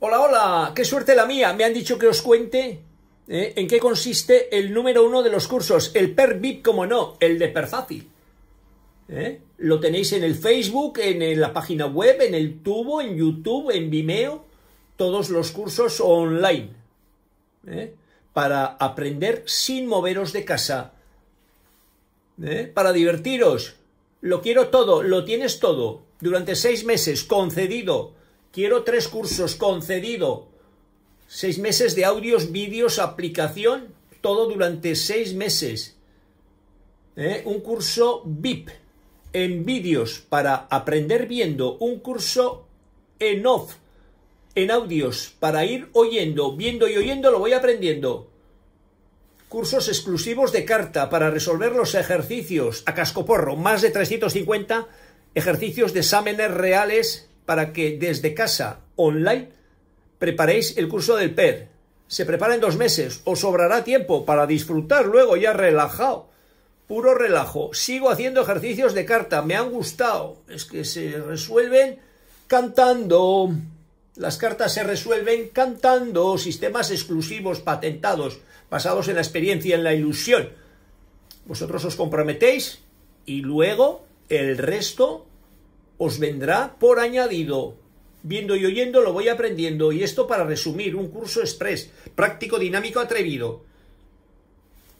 Hola, hola, qué suerte la mía. Me han dicho que os cuente eh, en qué consiste el número uno de los cursos, el per VIP, como no, el de per eh, Lo tenéis en el Facebook, en, la página web, en el tubo, en YouTube, en Vimeo, todos los cursos online. Eh, para aprender sin moveros de casa. Para divertiros. Lo quiero todo, lo tienes todo. Durante seis meses, concedido Quiero tres cursos concedido. Seis meses de audios, vídeos, aplicación, todo durante seis meses. ¿Eh? Un curso VIP en vídeos para aprender viendo. Un curso en off, en audios, para ir oyendo. Viendo y oyendo lo voy aprendiendo. Cursos exclusivos de carta para resolver los ejercicios a cascoporro. Más de 350 ejercicios de exámenes reales para que desde casa online preparéis el curso del PER. Se prepara en dos meses, os sobrará tiempo para disfrutar luego ya relajado. Puro relajo. Sigo haciendo ejercicios de carta, me han gustado. Es que se resuelven cantando. Las cartas se resuelven cantando. Sistemas exclusivos patentados, basados en la experiencia, en la ilusión. Vosotros os comprometéis y luego el resto os vendrá por añadido. Viendo y oyendo lo voy aprendiendo y esto para resumir un curso express, práctico, dinámico, atrevido.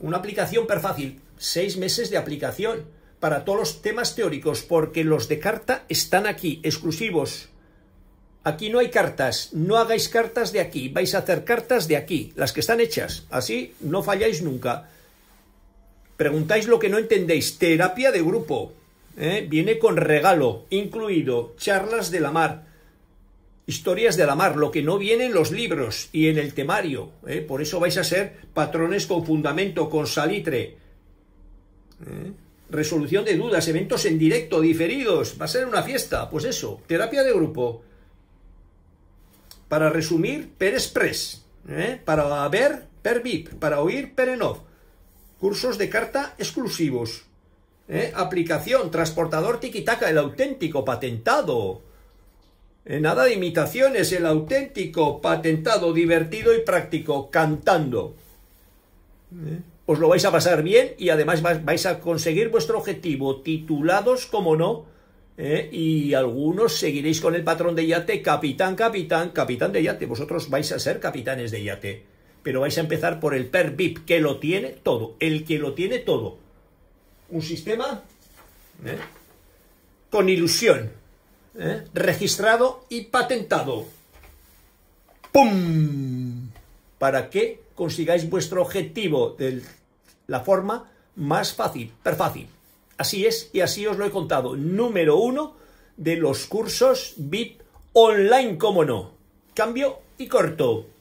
Una aplicación per fácil, seis meses de aplicación para todos los temas teóricos porque los de carta están aquí, exclusivos. Aquí no hay cartas, no hagáis cartas de aquí, vais a hacer cartas de aquí, las que están hechas, así no falláis nunca. Preguntáis lo que no entendéis, terapia de grupo, ¿eh? viene con regalo incluido, charlas de la mar, historias de la mar, lo que no viene en los libros y en el temario. ¿eh? Por eso vais a ser patrones con fundamento, con salitre. ¿eh? Resolución de dudas, eventos en directo, diferidos. Va a ser una fiesta. Pues eso, terapia de grupo. Para resumir, per express. Para ver, per VIP. Para oír, per enov. Cursos de carta exclusivos. ¿Eh? Aplicación, transportador tiki-taka, el auténtico, patentado. Eh, nada de imitaciones, el auténtico, patentado, divertido y práctico, cantando. ¿Eh? Os lo vais a pasar bien y además vais a conseguir vuestro objetivo, titulados como no, y algunos seguiréis con el patrón de yate, capitán, capitán, capitán de yate. Vosotros vais a ser capitanes de yate, pero vais a empezar por el per VIP, que lo tiene todo, el que lo tiene todo un sistema ¿eh? con ilusión, ¿Eh? registrado y patentado. ¡Pum! Para que consigáis vuestro objetivo de la forma más fácil, per fácil. Así es y así os lo he contado. Número uno de los cursos VIP online, como no. Cambio y corto.